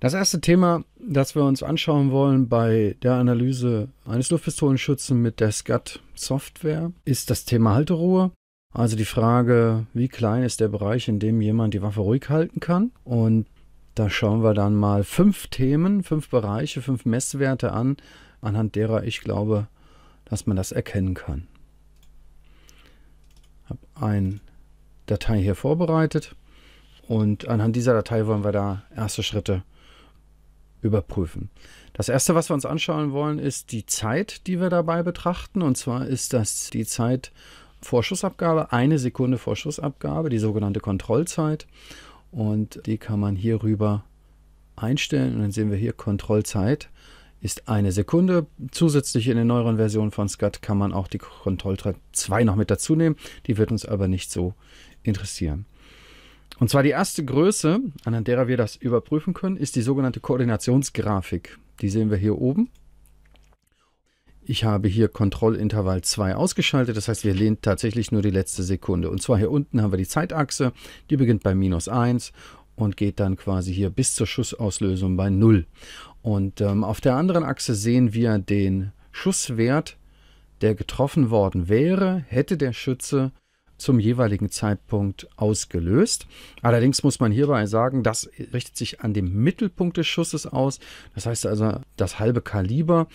Das erste Thema, das wir uns anschauen wollen bei der Analyse eines Luftpistolenschützen mit der SCAD-Software, ist das Thema Halteruhe. Also die Frage, wie klein ist der Bereich, in dem jemand die Waffe ruhig halten kann. Und da schauen wir dann mal fünf Themen, fünf Bereiche, fünf Messwerte an, anhand derer ich glaube, dass man das erkennen kann. Ich habe eine Datei hier vorbereitet und anhand dieser Datei wollen wir da erste Schritte machen überprüfen. Das erste, was wir uns anschauen wollen, ist die Zeit, die wir dabei betrachten. Und zwar ist das die Zeit Vorschussabgabe, eine Sekunde Vorschussabgabe, die sogenannte Kontrollzeit. Und die kann man hierüber einstellen. Und dann sehen wir hier Kontrollzeit ist eine Sekunde. Zusätzlich in den neueren Versionen von SCAD kann man auch die Kontrollzeit 2 noch mit dazu nehmen. Die wird uns aber nicht so interessieren. Und zwar die erste Größe, an der wir das überprüfen können, ist die sogenannte Koordinationsgrafik. Die sehen wir hier oben. Ich habe hier Kontrollintervall 2 ausgeschaltet, das heißt, wir lehnen tatsächlich nur die letzte Sekunde. Und zwar hier unten haben wir die Zeitachse, die beginnt bei minus 1 und geht dann quasi hier bis zur Schussauslösung bei 0. Und ähm, auf der anderen Achse sehen wir den Schusswert, der getroffen worden wäre, hätte der Schütze zum jeweiligen Zeitpunkt ausgelöst. Allerdings muss man hierbei sagen, das richtet sich an dem Mittelpunkt des Schusses aus. Das heißt also, das halbe Kaliber,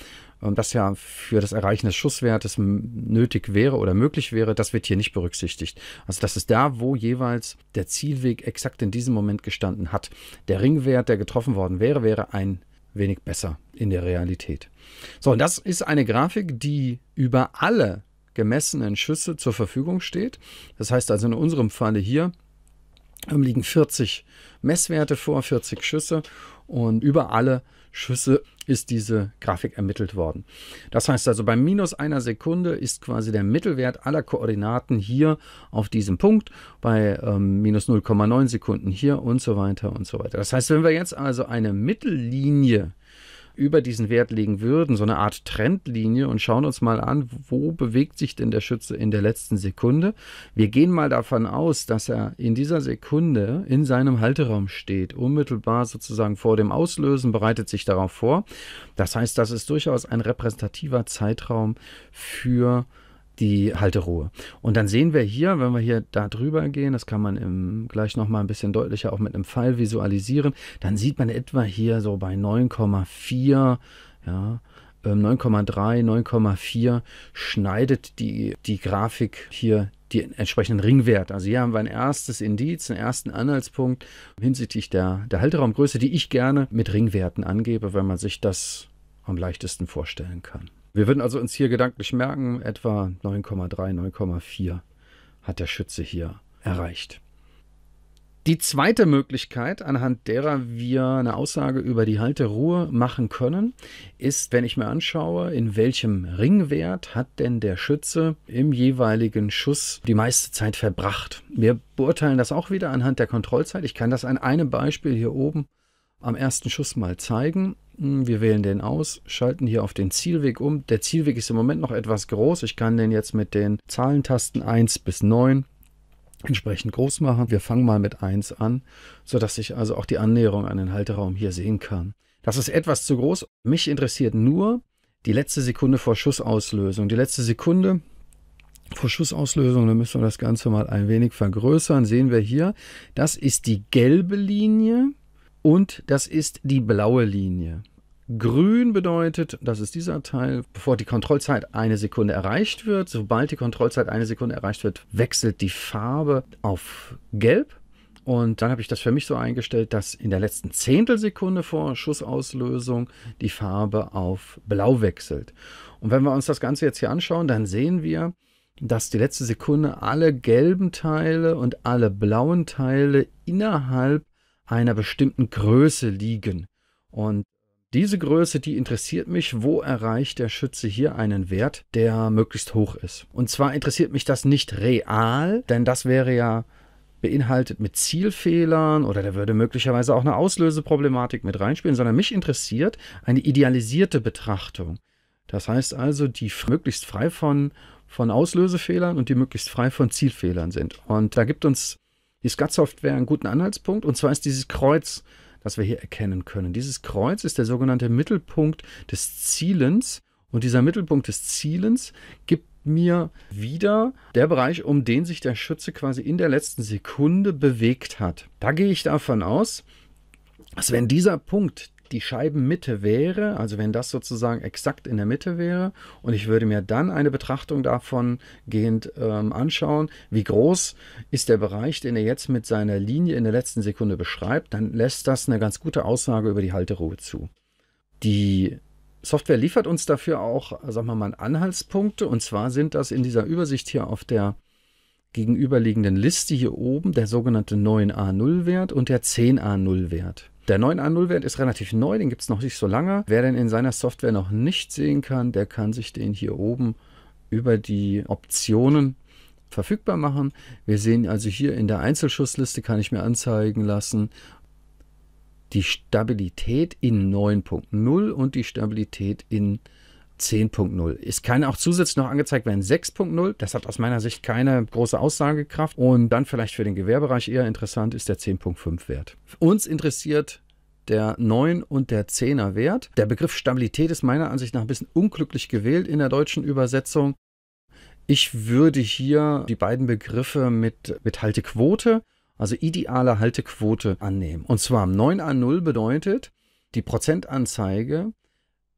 ähm, das ja für das Erreichen des Schusswertes nötig wäre oder möglich wäre, das wird hier nicht berücksichtigt. Also das ist da, wo jeweils der Zielweg exakt in diesem Moment gestanden hat. Der Ringwert, der getroffen worden wäre, wäre ein wenig besser in der Realität. So, und das ist eine Grafik, die über alle gemessenen Schüsse zur Verfügung steht. Das heißt also in unserem Falle hier ähm, liegen 40 Messwerte vor, 40 Schüsse und über alle Schüsse ist diese Grafik ermittelt worden. Das heißt also, bei minus einer Sekunde ist quasi der Mittelwert aller Koordinaten hier auf diesem Punkt, bei ähm, minus 0,9 Sekunden hier und so weiter und so weiter. Das heißt, wenn wir jetzt also eine Mittellinie über diesen Wert legen würden, so eine Art Trendlinie und schauen uns mal an, wo bewegt sich denn der Schütze in der letzten Sekunde. Wir gehen mal davon aus, dass er in dieser Sekunde in seinem Halteraum steht, unmittelbar sozusagen vor dem Auslösen, bereitet sich darauf vor. Das heißt, das ist durchaus ein repräsentativer Zeitraum für äh, die Halteruhe. Und dann sehen wir hier, wenn wir hier da drüber gehen, das kann man im, gleich nochmal ein bisschen deutlicher auch mit einem Pfeil visualisieren, dann sieht man etwa hier so bei 9,4, ja, 9,3, ähm, 9,4 schneidet die, die Grafik hier die entsprechenden Ringwert. Also hier haben wir ein erstes Indiz, einen ersten Anhaltspunkt hinsichtlich der, der Halteraumgröße, die ich gerne mit Ringwerten angebe, wenn man sich das am leichtesten vorstellen kann. Wir würden also uns hier gedanklich merken, etwa 9,3, 9,4 hat der Schütze hier erreicht. Die zweite Möglichkeit, anhand derer wir eine Aussage über die Halteruhe machen können, ist, wenn ich mir anschaue, in welchem Ringwert hat denn der Schütze im jeweiligen Schuss die meiste Zeit verbracht. Wir beurteilen das auch wieder anhand der Kontrollzeit. Ich kann das an einem Beispiel hier oben am ersten Schuss mal zeigen. Hm, wir wählen den aus, schalten hier auf den Zielweg um. Der Zielweg ist im Moment noch etwas groß. Ich kann den jetzt mit den Zahlentasten 1 bis 9 entsprechend groß machen. Wir fangen mal mit 1 an, sodass ich also auch die Annäherung an den Halteraum hier sehen kann. Das ist etwas zu groß. Mich interessiert nur die letzte Sekunde vor Schussauslösung. Die letzte Sekunde vor Schussauslösung, dann müssen wir das Ganze mal ein wenig vergrößern. Sehen wir hier, das ist die gelbe Linie. Und das ist die blaue Linie. Grün bedeutet, das ist dieser Teil, bevor die Kontrollzeit eine Sekunde erreicht wird. Sobald die Kontrollzeit eine Sekunde erreicht wird, wechselt die Farbe auf gelb. Und dann habe ich das für mich so eingestellt, dass in der letzten Zehntelsekunde vor Schussauslösung die Farbe auf blau wechselt. Und wenn wir uns das Ganze jetzt hier anschauen, dann sehen wir, dass die letzte Sekunde alle gelben Teile und alle blauen Teile innerhalb einer bestimmten Größe liegen. Und diese Größe, die interessiert mich, wo erreicht der Schütze hier einen Wert, der möglichst hoch ist. Und zwar interessiert mich das nicht real, denn das wäre ja beinhaltet mit Zielfehlern oder da würde möglicherweise auch eine Auslöseproblematik mit reinspielen, sondern mich interessiert eine idealisierte Betrachtung. Das heißt also, die möglichst frei von, von Auslösefehlern und die möglichst frei von Zielfehlern sind. Und da gibt uns die SCAD-Software ein guter Anhaltspunkt. Und zwar ist dieses Kreuz, das wir hier erkennen können. Dieses Kreuz ist der sogenannte Mittelpunkt des Zielens. Und dieser Mittelpunkt des Zielens gibt mir wieder der Bereich, um den sich der Schütze quasi in der letzten Sekunde bewegt hat. Da gehe ich davon aus, dass wenn dieser Punkt die Scheibenmitte wäre, also wenn das sozusagen exakt in der Mitte wäre, und ich würde mir dann eine Betrachtung davon gehend ähm, anschauen, wie groß ist der Bereich, den er jetzt mit seiner Linie in der letzten Sekunde beschreibt, dann lässt das eine ganz gute Aussage über die Halteruhe zu. Die Software liefert uns dafür auch, sagen wir mal, Anhaltspunkte, und zwar sind das in dieser Übersicht hier auf der gegenüberliegenden Liste hier oben der sogenannte 9a0-Wert und der 10a0-Wert. Der 9A0-Wert ist relativ neu, den gibt es noch nicht so lange. Wer den in seiner Software noch nicht sehen kann, der kann sich den hier oben über die Optionen verfügbar machen. Wir sehen also hier in der Einzelschussliste kann ich mir anzeigen lassen, die Stabilität in 9.0 und die Stabilität in 9.0. 10.0. Es kann auch zusätzlich noch angezeigt werden 6.0. Das hat aus meiner Sicht keine große Aussagekraft. Und dann vielleicht für den Gewerbereich eher interessant ist der 10.5 Wert. Uns interessiert der 9 und der 10er Wert. Der Begriff Stabilität ist meiner Ansicht nach ein bisschen unglücklich gewählt in der deutschen Übersetzung. Ich würde hier die beiden Begriffe mit, mit Haltequote, also ideale Haltequote, annehmen. Und zwar 9 an 0 bedeutet, die Prozentanzeige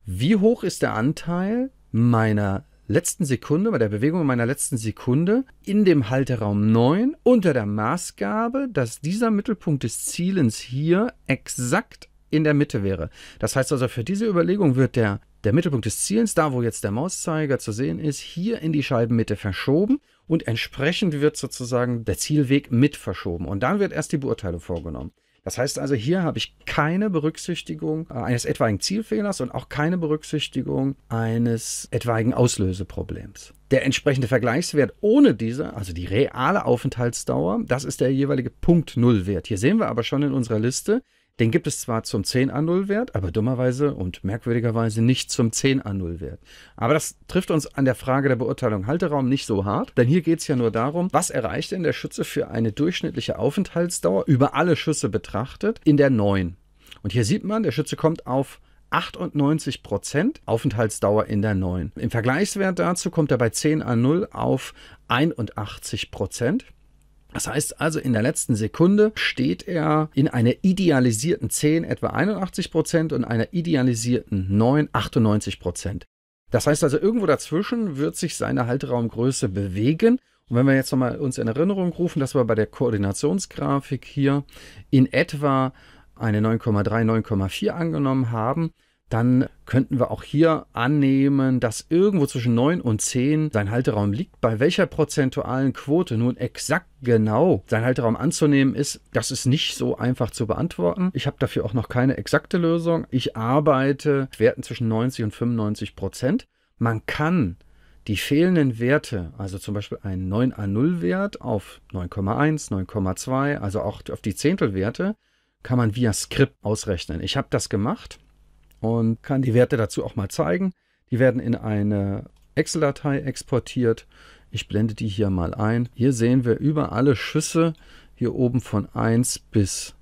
wie hoch ist der Anteil meiner letzten Sekunde, bei der Bewegung meiner letzten Sekunde in dem Halteraum 9 unter der Maßgabe, dass dieser Mittelpunkt des Zielens hier exakt in der Mitte wäre. Das heißt also, für diese Überlegung wird der, der Mittelpunkt des Zielens, da wo jetzt der Mauszeiger zu sehen ist, hier in die Scheibenmitte verschoben und entsprechend wird sozusagen der Zielweg mit verschoben. Und dann wird erst die Beurteilung vorgenommen. Das heißt also, hier habe ich keine Berücksichtigung äh, eines etwaigen Zielfehlers und auch keine Berücksichtigung eines etwaigen Auslöseproblems. Der entsprechende Vergleichswert ohne diese, also die reale Aufenthaltsdauer, das ist der jeweilige Punkt Null Wert. Hier sehen wir aber schon in unserer Liste, den gibt es zwar zum 10 a 0 Wert, aber dummerweise und merkwürdigerweise nicht zum 10 a 0 Wert. Aber das trifft uns an der Frage der Beurteilung Halteraum nicht so hart, denn hier geht es ja nur darum, was erreicht denn der Schütze für eine durchschnittliche Aufenthaltsdauer über alle Schüsse betrachtet in der 9. Und hier sieht man, der Schütze kommt auf 98 Prozent Aufenthaltsdauer in der 9. Im Vergleichswert dazu kommt er bei 10 a 0 auf 81 Prozent. Das heißt also, in der letzten Sekunde steht er in einer idealisierten 10 etwa 81 Prozent und einer idealisierten 9 98 Prozent. Das heißt also, irgendwo dazwischen wird sich seine Halteraumgröße bewegen. Und wenn wir jetzt nochmal uns in Erinnerung rufen, dass wir bei der Koordinationsgrafik hier in etwa eine 9,3, 9,4 angenommen haben, dann könnten wir auch hier annehmen, dass irgendwo zwischen 9 und 10 sein Halteraum liegt. Bei welcher prozentualen Quote nun exakt genau sein Halteraum anzunehmen ist, das ist nicht so einfach zu beantworten. Ich habe dafür auch noch keine exakte Lösung. Ich arbeite mit Werten zwischen 90 und 95 Prozent. Man kann die fehlenden Werte, also zum Beispiel einen 9a0-Wert auf 9,1, 9,2, also auch auf die Zehntelwerte, kann man via Skript ausrechnen. Ich habe das gemacht und kann die Werte dazu auch mal zeigen. Die werden in eine Excel-Datei exportiert. Ich blende die hier mal ein. Hier sehen wir über alle Schüsse hier oben von 1 bis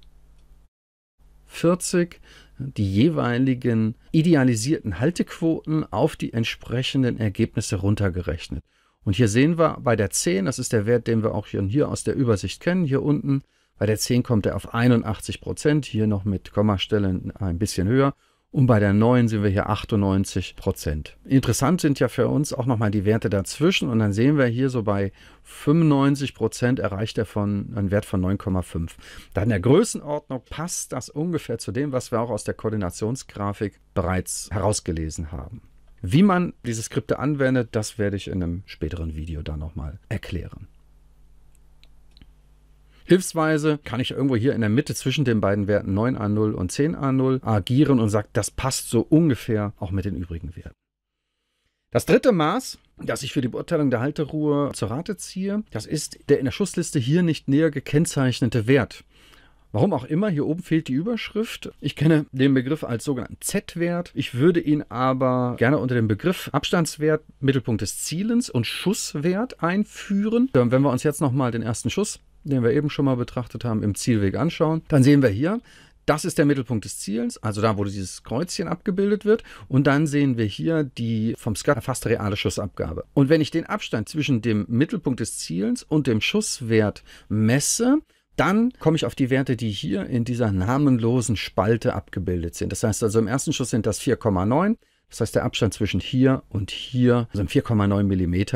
40 die jeweiligen idealisierten Haltequoten auf die entsprechenden Ergebnisse runtergerechnet. Und hier sehen wir bei der 10, das ist der Wert, den wir auch hier, hier aus der Übersicht kennen, hier unten, bei der 10 kommt er auf 81 Prozent, hier noch mit Kommastellen ein bisschen höher und bei der neuen sind wir hier 98 Prozent. Interessant sind ja für uns auch nochmal die Werte dazwischen und dann sehen wir hier so bei 95 Prozent erreicht er von einen Wert von 9,5. Dann der Größenordnung passt das ungefähr zu dem, was wir auch aus der Koordinationsgrafik bereits herausgelesen haben. Wie man diese Skripte anwendet, das werde ich in einem späteren Video dann nochmal erklären. Hilfsweise kann ich irgendwo hier in der Mitte zwischen den beiden Werten 9a0 und 10a0 agieren und sage, das passt so ungefähr auch mit den übrigen Werten. Das dritte Maß, das ich für die Beurteilung der Halteruhe zur Rate ziehe, das ist der in der Schussliste hier nicht näher gekennzeichnete Wert. Warum auch immer, hier oben fehlt die Überschrift. Ich kenne den Begriff als sogenannten Z-Wert. Ich würde ihn aber gerne unter dem Begriff Abstandswert, Mittelpunkt des Zielens und Schusswert einführen. Wenn wir uns jetzt nochmal den ersten Schuss den wir eben schon mal betrachtet haben, im Zielweg anschauen, dann sehen wir hier, das ist der Mittelpunkt des Ziels, also da, wo dieses Kreuzchen abgebildet wird. Und dann sehen wir hier die vom Skat erfasste reale Schussabgabe. Und wenn ich den Abstand zwischen dem Mittelpunkt des Ziels und dem Schusswert messe, dann komme ich auf die Werte, die hier in dieser namenlosen Spalte abgebildet sind. Das heißt also, im ersten Schuss sind das 4,9. Das heißt, der Abstand zwischen hier und hier sind 4,9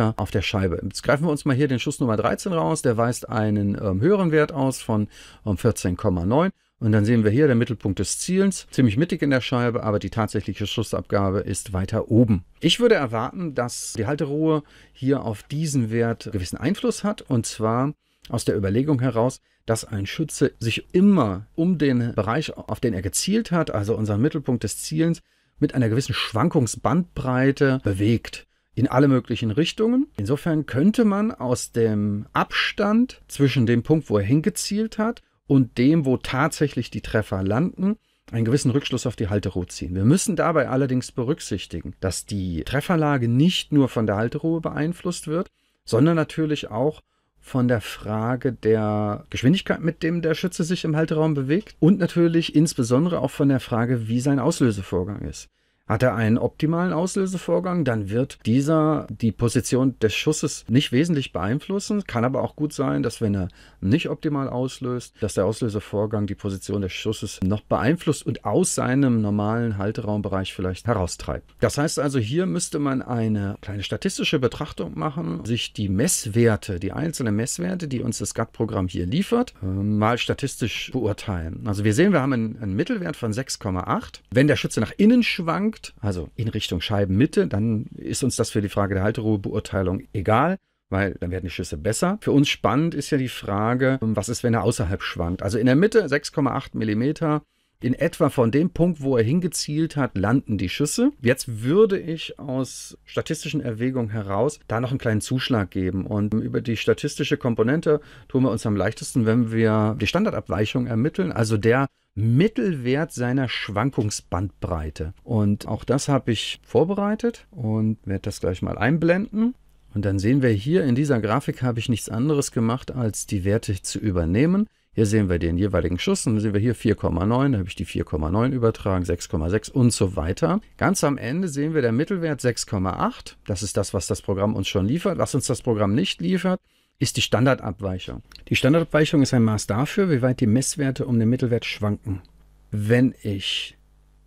mm auf der Scheibe. Jetzt greifen wir uns mal hier den Schuss Nummer 13 raus. Der weist einen ähm, höheren Wert aus von ähm, 14,9. Und dann sehen wir hier den Mittelpunkt des Zielens, ziemlich mittig in der Scheibe, aber die tatsächliche Schussabgabe ist weiter oben. Ich würde erwarten, dass die Halteruhe hier auf diesen Wert gewissen Einfluss hat und zwar aus der Überlegung heraus, dass ein Schütze sich immer um den Bereich, auf den er gezielt hat, also unseren Mittelpunkt des Zielens, mit einer gewissen Schwankungsbandbreite bewegt in alle möglichen Richtungen. Insofern könnte man aus dem Abstand zwischen dem Punkt, wo er hingezielt hat, und dem, wo tatsächlich die Treffer landen, einen gewissen Rückschluss auf die Halteruhe ziehen. Wir müssen dabei allerdings berücksichtigen, dass die Trefferlage nicht nur von der Halteruhe beeinflusst wird, sondern natürlich auch von der Frage der Geschwindigkeit, mit dem der Schütze sich im Halteraum bewegt und natürlich insbesondere auch von der Frage, wie sein Auslösevorgang ist. Hat er einen optimalen Auslösevorgang, dann wird dieser die Position des Schusses nicht wesentlich beeinflussen. Kann aber auch gut sein, dass wenn er nicht optimal auslöst, dass der Auslösevorgang die Position des Schusses noch beeinflusst und aus seinem normalen Halteraumbereich vielleicht heraustreibt. Das heißt also, hier müsste man eine kleine statistische Betrachtung machen, sich die Messwerte, die einzelnen Messwerte, die uns das GATT-Programm hier liefert, ähm, mal statistisch beurteilen. Also wir sehen, wir haben einen, einen Mittelwert von 6,8. Wenn der Schütze nach innen schwankt, geguckt, also in Richtung Scheibenmitte, dann ist uns das für die Frage der Halteruhebeurteilung egal weil dann werden die Schüsse besser. Für uns spannend ist ja die Frage, was ist, wenn er außerhalb schwankt. Also in der Mitte 6,8 mm in etwa von dem Punkt, wo er hingezielt hat, landen die Schüsse. Jetzt würde ich aus statistischen Erwägungen heraus da noch einen kleinen Zuschlag geben. Und über die statistische Komponente tun wir uns am leichtesten, wenn wir die Standardabweichung ermitteln, also der Mittelwert seiner Schwankungsbandbreite. Und auch das habe ich vorbereitet und werde das gleich mal einblenden. Und dann sehen wir hier in dieser Grafik habe ich nichts anderes gemacht, als die Werte zu übernehmen. Hier sehen wir den jeweiligen Schuss und dann sehen wir hier 4,9, da habe ich die 4,9 übertragen, 6,6 und so weiter. Ganz am Ende sehen wir der Mittelwert 6,8. Das ist das, was das Programm uns schon liefert. Was uns das Programm nicht liefert, ist die Standardabweichung. Die Standardabweichung ist ein Maß dafür, wie weit die Messwerte um den Mittelwert schwanken. Wenn ich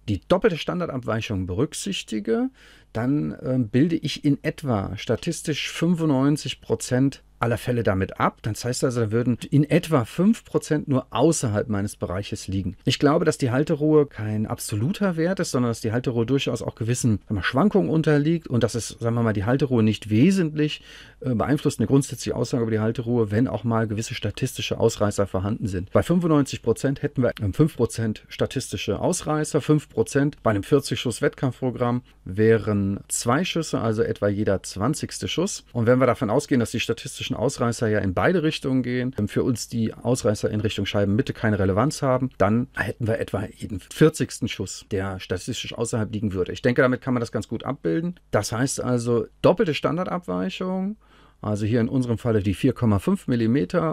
die doppelte Standardabweichung berücksichtige, dann äh, bilde ich in etwa statistisch 95 Prozent aller Fälle damit ab. Das heißt also, da würden in etwa 5% nur außerhalb meines Bereiches liegen. Ich glaube, dass die Halteruhe kein absoluter Wert ist, sondern dass die Halteruhe durchaus auch gewissen wir, Schwankungen unterliegt und dass es, sagen wir mal, die Halteruhe nicht wesentlich äh, beeinflusst, eine grundsätzliche Aussage über die Halteruhe, wenn auch mal gewisse statistische Ausreißer vorhanden sind. Bei 95% hätten wir 5% ähm, statistische Ausreißer, 5% bei einem 40-Schuss-Wettkampfprogramm wären zwei Schüsse, also etwa jeder 20. Schuss. Und wenn wir davon ausgehen, dass die statistischen politischen Ausreißer ja in beide Richtungen gehen, ähm, für uns die Ausreißer in Richtung Scheibenmitte keine Relevanz haben, dann hätten wir etwa jeden 40. Schuss, der statistisch außerhalb liegen würde. Ich denke, damit kann man das ganz gut abbilden. Das heißt also doppelte Standardabweichung, also hier in unserem Falle die 4,5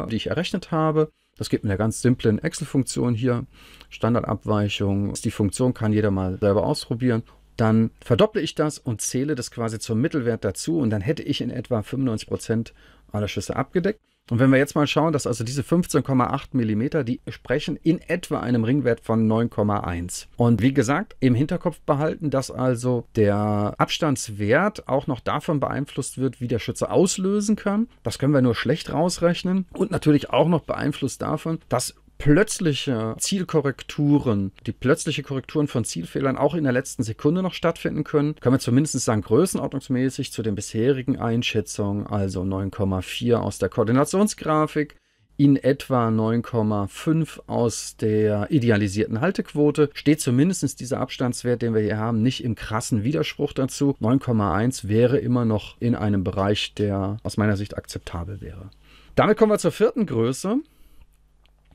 mm, die ich errechnet habe. Das geht mit einer ganz simplen Excel-Funktion hier. Standardabweichung ist die Funktion, kann jeder mal selber ausprobieren dann verdopple ich das und zähle das quasi zum Mittelwert dazu und dann hätte ich in etwa 95% Prozent alle Schüsse abgedeckt. Und wenn wir jetzt mal schauen, dass also diese 15,8 mm, die sprechen in etwa einem Ringwert von 9,1. Und wie gesagt, im Hinterkopf behalten, dass also der Abstandswert auch noch davon beeinflusst wird, wie der Schütze auslösen kann. Das können wir nur schlecht rausrechnen. Und natürlich auch noch beeinflusst davon, dass plötzliche Zielkorrekturen, die plötzliche Korrekturen von Zielfehlern auch in der letzten Sekunde noch stattfinden können, können wir zumindest sagen, größenordnungsmäßig zu den bisherigen Einschätzungen, also 9,4 aus der Koordinationsgrafik, in etwa 9,5 aus der idealisierten Haltequote steht zumindest dieser Abstandswert, den wir hier haben, nicht im krassen Widerspruch dazu. 9,1 wäre immer noch in einem Bereich, der aus meiner Sicht akzeptabel wäre. Damit kommen wir zur vierten Größe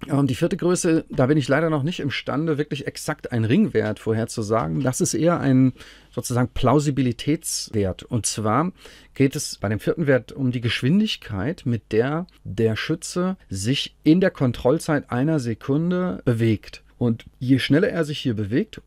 die vierte Größe, da bin ich leider noch nicht imstande, wirklich exakt einen Ringwert vorherzusagen. Das ist eher ein sozusagen Plausibilitätswert. Und zwar geht es bei dem vierten Wert um die Geschwindigkeit, mit der der Schütze sich in der Kontrollzeit einer Sekunde bewegt. Und je schneller er sich hier bewegt,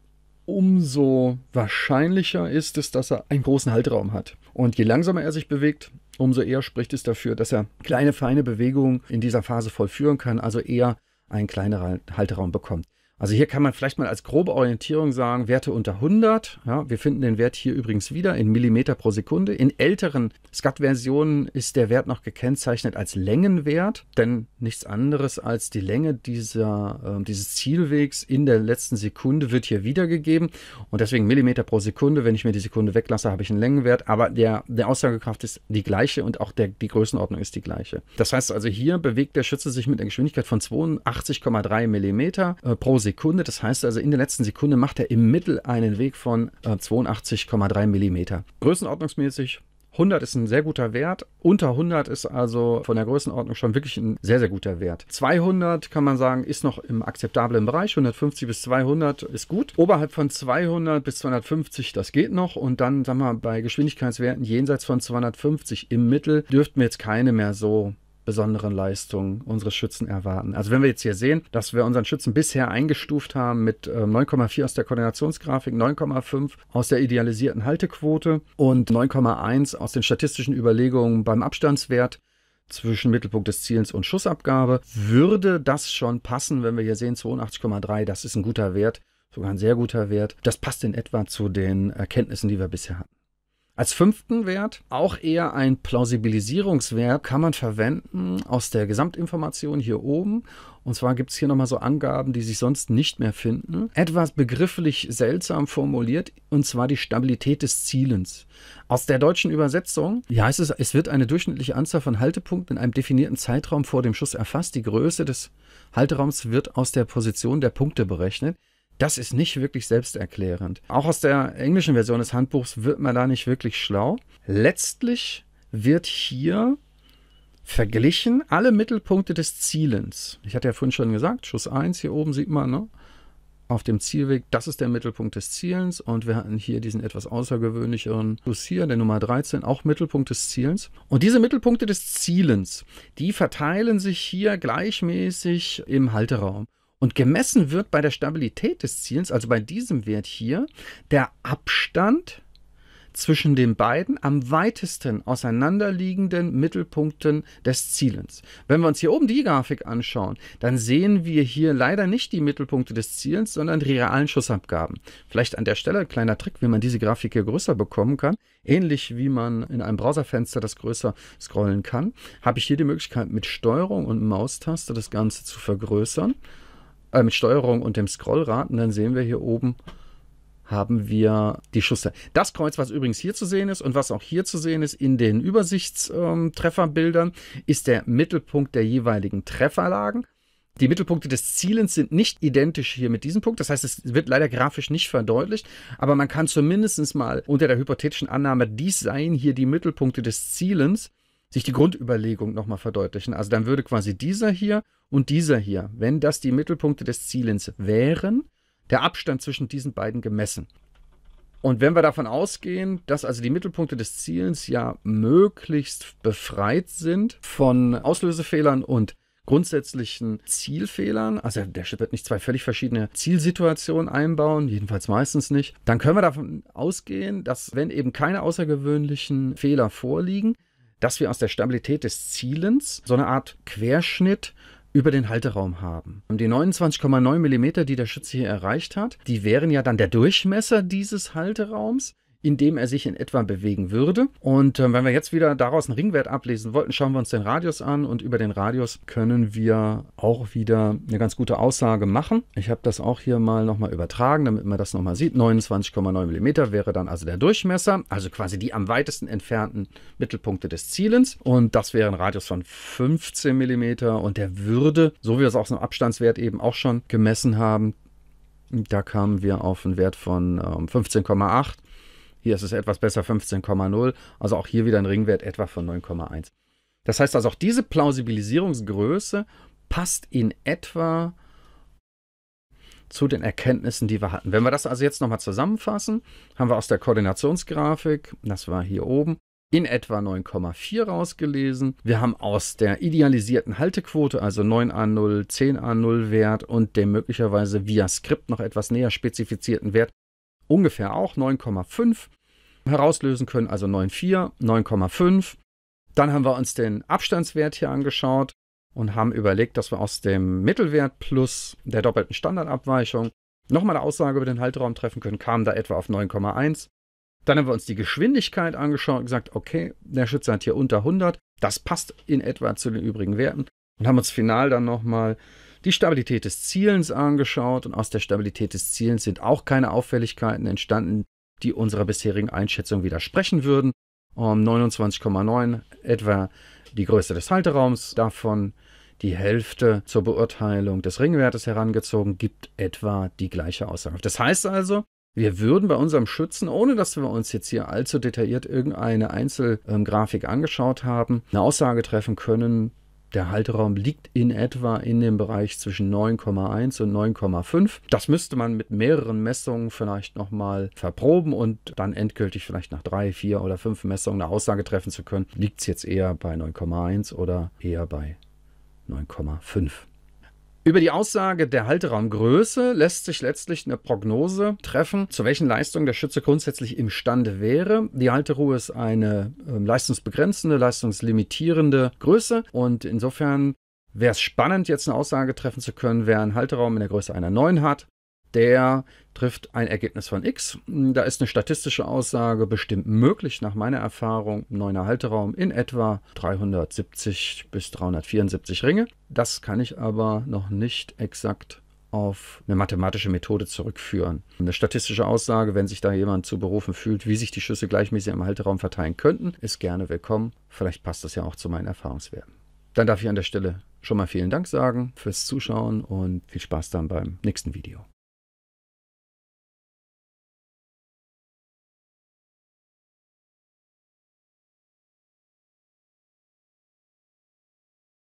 umso wahrscheinlicher ist es, dass er einen großen Haltraum hat. Und je langsamer er sich bewegt, umso eher spricht es dafür, dass er kleine, feine Bewegungen in dieser Phase vollführen kann, also eher einen kleineren Halteraum bekommt. Also hier kann man vielleicht mal als grobe Orientierung sagen, Werte unter 100. Ja, wir finden den Wert hier übrigens wieder in Millimeter pro Sekunde. In älteren SCAD-Versionen ist der Wert noch gekennzeichnet als Längenwert, denn nichts anderes als die Länge dieser, äh, dieses Zielwegs in der letzten Sekunde wird hier wiedergegeben. Und deswegen Millimeter pro Sekunde, wenn ich mir die Sekunde weglasse, habe ich einen Längenwert. Aber der, der Aussagekraft ist die gleiche und auch der, die Größenordnung ist die gleiche. Das heißt also, hier bewegt der Schütze sich mit einer Geschwindigkeit von 82,3 Millimeter äh, pro Sekunde. Sekunde. Das heißt also, in der letzten Sekunde macht er im Mittel einen Weg von 82,3 äh, mm. Größenordnungsmäßig 100 ist ein sehr guter Wert. Unter 100 ist also von der Größenordnung schon wirklich ein sehr, sehr guter Wert. 200 kann man sagen, ist noch im akzeptablen Bereich. 150 bis 200 ist gut. Oberhalb von 200 bis 250, das geht noch. Und dann, sagen wir, mal, bei Geschwindigkeitswerten jenseits von 250 im Mittel dürften wir jetzt keine mehr so besonderen Leistungen unsere Schützen erwarten. Also wenn wir jetzt hier sehen, dass wir unseren Schützen bisher eingestuft haben mit 9,4 äh, aus der Koordinationsgrafik, 9,5 aus der idealisierten Haltequote und 9,1 aus den statistischen Überlegungen beim Abstandswert zwischen Mittelpunkt des Ziels und Schussabgabe, würde das schon passen, wenn wir hier sehen 82,3, das ist ein guter Wert, sogar ein sehr guter Wert. Das passt in etwa zu den Erkenntnissen, die wir bisher hatten. Als fünften Wert, auch eher ein Plausibilisierungswert, kann man verwenden aus der Gesamtinformation hier oben. Und zwar gibt es hier nochmal so Angaben, die sich sonst nicht mehr finden. Etwas begrifflich seltsam formuliert, und zwar die Stabilität des Zielens. Aus der deutschen Übersetzung ja, heißt es, es wird eine durchschnittliche Anzahl von Haltepunkten in einem definierten Zeitraum vor dem Schuss erfasst. Die Größe des Halteraums wird aus der Position der Punkte berechnet. Das ist nicht wirklich selbsterklärend. Auch aus der englischen Version des Handbuchs wird man da nicht wirklich schlau. Letztlich wird hier verglichen alle Mittelpunkte des Zielens. Ich hatte ja vorhin schon gesagt, Schuss 1 hier oben sieht man, ne? auf dem Zielweg, das ist der Mittelpunkt des Zielens und wir hatten hier diesen etwas außergewöhnlicheren Schuss hier, der Nummer 13, auch Mittelpunkt des Zielens. Und diese Mittelpunkte des Zielens, die verteilen sich hier gleichmäßig im Halteraum. Und gemessen wird bei der Stabilität des Ziels, also bei diesem Wert hier, der Abstand zwischen den beiden am weitesten auseinanderliegenden Mittelpunkten des Zielens. Wenn wir uns hier oben die Grafik anschauen, dann sehen wir hier leider nicht die Mittelpunkte des Zielens, sondern die realen Schussabgaben. Vielleicht an der Stelle ein kleiner Trick, wie man diese Grafik hier größer bekommen kann. Ähnlich wie man in einem Browserfenster das größer scrollen kann, habe ich hier die Möglichkeit mit Steuerung und Maustaste das Ganze zu vergrößern äh, mit Steuerung und dem Scrollrad. Und dann sehen wir hier oben haben wir die Schuster. Das Kreuz, was übrigens hier zu sehen ist und was auch hier zu sehen ist in den Übersichtstrefferbildern, ähm, ist der Mittelpunkt der jeweiligen Trefferlagen. Die Mittelpunkte des Zielens sind nicht identisch hier mit diesem Punkt. Das heißt, es wird leider grafisch nicht verdeutlicht, aber man kann zumindest mal unter der hypothetischen Annahme, dies seien hier die Mittelpunkte des Zielens, sich die Grundüberlegung nochmal verdeutlichen. Also dann würde quasi dieser hier und dieser hier, wenn das die Mittelpunkte des Zielens wären, der Abstand zwischen diesen beiden gemessen. Und wenn wir davon ausgehen, dass also die Mittelpunkte des Zielens ja möglichst befreit sind von Auslösefehlern und grundsätzlichen Zielfehlern, also der Chip wird nicht zwei völlig verschiedene Zielsituationen einbauen, jedenfalls meistens nicht, dann können wir davon ausgehen, dass wenn eben keine außergewöhnlichen Fehler vorliegen, dass wir aus der Stabilität des Zielens so eine Art Querschnitt über den Halteraum haben. die 29,9 mm, die der Schütze hier erreicht hat, die wären ja dann der Durchmesser dieses Halteraums in dem er sich in etwa bewegen würde. Und äh, wenn wir jetzt wieder daraus einen Ringwert ablesen wollten, schauen wir uns den Radius an und über den Radius können wir auch wieder eine ganz gute Aussage machen. Ich habe das auch hier mal nochmal übertragen, damit man das nochmal sieht. 29,9 mm wäre dann also der Durchmesser, also quasi die am weitesten entfernten Mittelpunkte des Zielens. Und das wäre ein Radius von 15 mm und der würde, so wie wir es auch so im Abstandswert eben auch schon gemessen haben, da kamen wir auf einen Wert von 15,8 ähm, hier ist es etwas besser 15,0. Also auch hier wieder ein Ringwert etwa von 9,1. Das heißt also auch diese Plausibilisierungsgröße passt in etwa zu den Erkenntnissen, die wir hatten. Wenn wir das also jetzt nochmal zusammenfassen, haben wir aus der Koordinationsgrafik, das war hier oben, in etwa 9,4 rausgelesen. Wir haben aus der idealisierten Haltequote, also 9a0, 10a0 Wert und dem möglicherweise via Skript noch etwas näher spezifizierten Wert ungefähr auch 9,5 herauslösen können, also 9,4, 9,5. Dann haben wir uns den Abstandswert hier angeschaut und haben überlegt, dass wir aus dem Mittelwert plus der doppelten Standardabweichung nochmal eine Aussage über den Halteraum treffen können, kam da etwa auf 9,1. Dann haben wir uns die Geschwindigkeit angeschaut und gesagt, okay, der Schütze hat hier unter 100, das passt in etwa zu den übrigen Werten und haben uns final dann nochmal die Stabilität des Zielens angeschaut und aus der Stabilität des Zielens sind auch keine Auffälligkeiten entstanden, die unserer bisherigen Einschätzung widersprechen würden. Um ähm, 29,9 etwa die Größe des Halteraums, davon die Hälfte zur Beurteilung des Ringwertes herangezogen, gibt etwa die gleiche Aussage. Das heißt also, wir würden bei unserem Schützen, ohne dass wir uns jetzt hier allzu detailliert irgendeine Einzelgrafik angeschaut haben, eine Aussage treffen können, der Halteraum liegt in etwa in dem Bereich zwischen 9,1 und 9,5. Das müsste man mit mehreren Messungen vielleicht nochmal verproben und dann endgültig vielleicht nach drei, vier oder fünf Messungen eine Aussage treffen zu können. Liegt es jetzt eher bei 9,1 oder eher bei 9,5? Über die Aussage der Halteraumgröße lässt sich letztlich eine Prognose treffen, zu welchen Leistungen der Schütze grundsätzlich imstande wäre. Die Halteruhe ist eine äh, leistungsbegrenzende, leistungslimitierende Größe und insofern wäre es spannend, jetzt eine Aussage treffen zu können, wer einen Halteraum in der Größe einer 9 hat, der trifft ein Ergebnis von x. Da ist eine statistische Aussage bestimmt möglich, nach meiner Erfahrung, neuner Halteraum in etwa 370 bis 374 Ringe. Das kann ich aber noch nicht exakt auf eine mathematische Methode zurückführen. Eine statistische Aussage, wenn sich da jemand zu berufen fühlt, wie sich die Schüsse gleichmäßig im Halteraum verteilen könnten, ist gerne willkommen. Vielleicht passt das ja auch zu meinen Erfahrungswerten. Dann darf ich an der Stelle schon mal vielen Dank sagen fürs Zuschauen und viel Spaß dann beim nächsten Video.